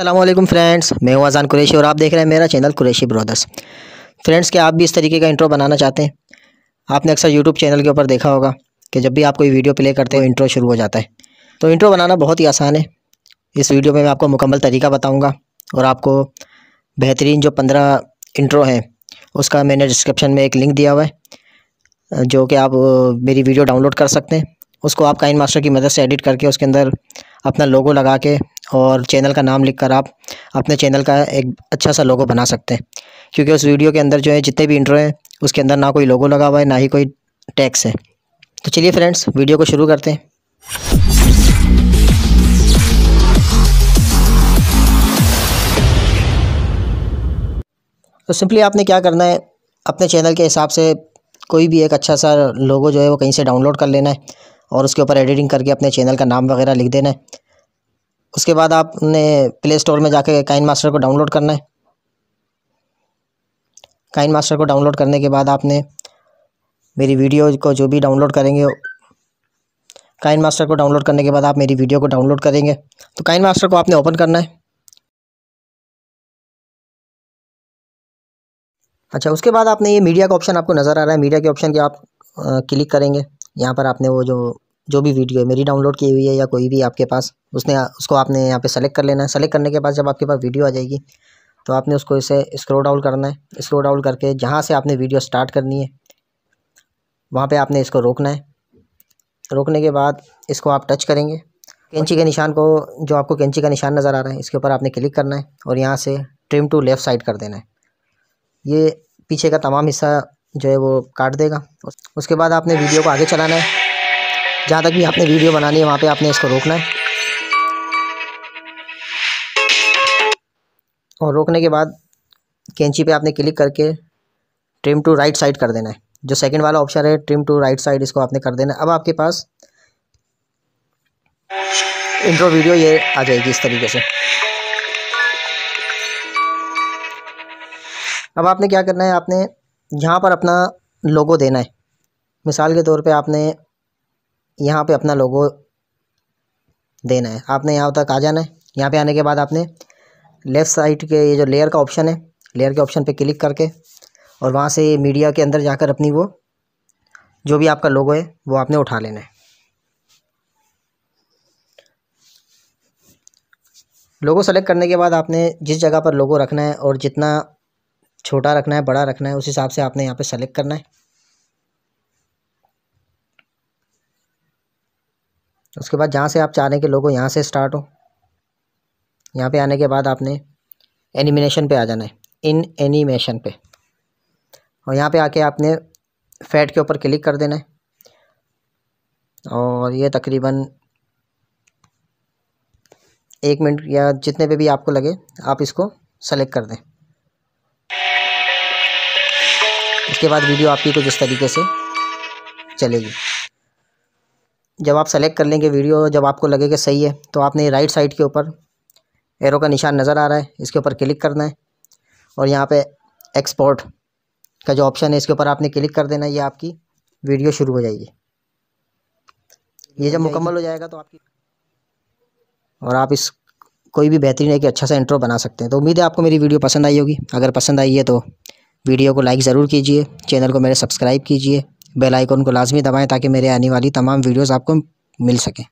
अल्लाम फ्रेंड्स मैं हूँ आज़ान कुरेशी और आप देख रहे हैं मेरा चैनल कुरेशी ब्रदर्स फ्रेंड्स क्या आप भी इस तरीके का इंट्रो बनाना चाहते हैं आपने अक्सर यूट्यूब चैनल के ऊपर देखा होगा कि जब भी आप कोई वीडियो प्ले करते हो इंट्रो शुरू हो जाता है तो इंट्रो बनाना बहुत ही आसान है इस वीडियो में मैं आपको मुकम्मल तरीका बताऊँगा और आपको बेहतरीन जो पंद्रह इंट्रो हैं उसका मैंने डिस्क्रिप्शन में एक लिंक दिया हुआ है जो कि आप मेरी वीडियो डाउनलोड कर सकते हैं उसको आप काइन मास्टर की मदद से एडिट करके उसके अंदर अपना लोगो लगा के और चैनल का नाम लिखकर आप अपने चैनल का एक अच्छा सा लोगो बना सकते हैं क्योंकि उस वीडियो के अंदर जो है जितने भी इंट्रो हैं उसके अंदर ना कोई लोगो लगा हुआ है ना ही कोई टैक्स है तो चलिए फ्रेंड्स वीडियो को शुरू करते हैं तो सिंपली आपने क्या करना है अपने चैनल के हिसाब से कोई भी एक अच्छा सा लोगो जो है वो कहीं से डाउनलोड कर लेना है और उसके ऊपर एडिटिंग करके अपने चैनल का नाम वगैरह लिख देना है उसके बाद आपने प्ले स्टोर में जाके काइन मास्टर को डाउनलोड करना है काइन मास्टर को डाउनलोड करने के बाद आपने मेरी वीडियो को जो भी डाउनलोड करेंगे काइन मास्टर को डाउनलोड करने के बाद आप मेरी वीडियो को डाउनलोड करेंगे तो काइन मास्टर को आपने ओपन करना है अच्छा उसके बाद आपने ये मीडिया का ऑप्शन आपको नज़र आ रहा है मीडिया के ऑप्शन के आप क्लिक करेंगे यहाँ पर आपने वो जो जो भी वीडियो है मेरी डाउनलोड की हुई है या कोई भी आपके पास उसने उसको आपने यहाँ पे सेलेक्ट कर लेना है सेलेक्ट करने के बाद जब आपके पास वीडियो आ जाएगी तो आपने उसको इसे स्क्रो डाउन करना है स्क्रो डाउन करके जहाँ से आपने वीडियो स्टार्ट करनी है वहाँ पे आपने इसको रोकना है रोकने के बाद इसको आप टच करेंगे कैंची के निशान को जो आपको कैंची का निशान नज़र आ रहा है इसके ऊपर आपने क्लिक करना है और यहाँ से ट्रिम टू लेफ़्ट साइड कर देना है ये पीछे का तमाम हिस्सा जो है वो काट देगा उसके बाद आपने वीडियो को आगे चलाना है जहाँ तक भी आपने वीडियो बनानी है वहाँ पे आपने इसको रोकना है और रोकने के बाद कैंची पे आपने क्लिक करके ट्रिम टू राइट साइड कर देना है जो सेकंड वाला ऑप्शन है ट्रिम टू राइट साइड इसको आपने कर देना है अब आपके पास इंट्रो वीडियो ये आ जाएगी इस तरीके से अब आपने क्या करना है आपने यहाँ पर अपना लोगो देना है मिसाल के तौर पे आपने यहाँ पे अपना लोगो देना है आपने यहाँ तक आ जाना है यहाँ पे आने के बाद आपने लेफ़्ट साइड के ये जो लेयर का ऑप्शन है लेयर के ऑप्शन पे क्लिक करके और वहाँ से मीडिया के अंदर जाकर अपनी वो जो भी आपका लोगो है वो आपने उठा लेना है लोगो सेलेक्ट करने के बाद आपने जिस जगह पर लोगो रखना है और जितना छोटा रखना है बड़ा रखना है उस हिसाब से आपने यहाँ पे सेलेक्ट करना है उसके बाद जहाँ से आप चाह रहे हैं कि यहाँ से स्टार्ट हो यहाँ पे आने के बाद आपने एनिमिनेशन पे आ जाना है इन एनिमेशन पे और यहाँ पे आके आपने फैट के ऊपर क्लिक कर देना है और ये तकरीबन एक मिनट या जितने पे भी आपको लगे आप इसको सेलेक्ट कर दें उसके बाद वीडियो आपकी कुछ इस तरीके से चलेगी जब आप सेलेक्ट कर लेंगे वीडियो जब आपको लगेगा सही है तो आपने राइट साइड के ऊपर एरो का निशान नज़र आ रहा है इसके ऊपर क्लिक करना है और यहाँ पे एक्सपोर्ट का जो ऑप्शन है इसके ऊपर आपने क्लिक कर देना ये आपकी वीडियो शुरू हो जाएगी ये जब मुकम्मल हो जाएगा तो आपकी और आप इस कोई भी बेहतरीन है कि अच्छा सा इंट्रो बना सकते हैं तो उम्मीद है आपको मेरी वीडियो पसंद आई होगी अगर पसंद आई है तो वीडियो को लाइक ज़रूर कीजिए चैनल को मेरे सब्सक्राइब कीजिए बेल आइकन को लाजमी दबाएं ताकि मेरे आने वाली तमाम वीडियोस आपको मिल सकें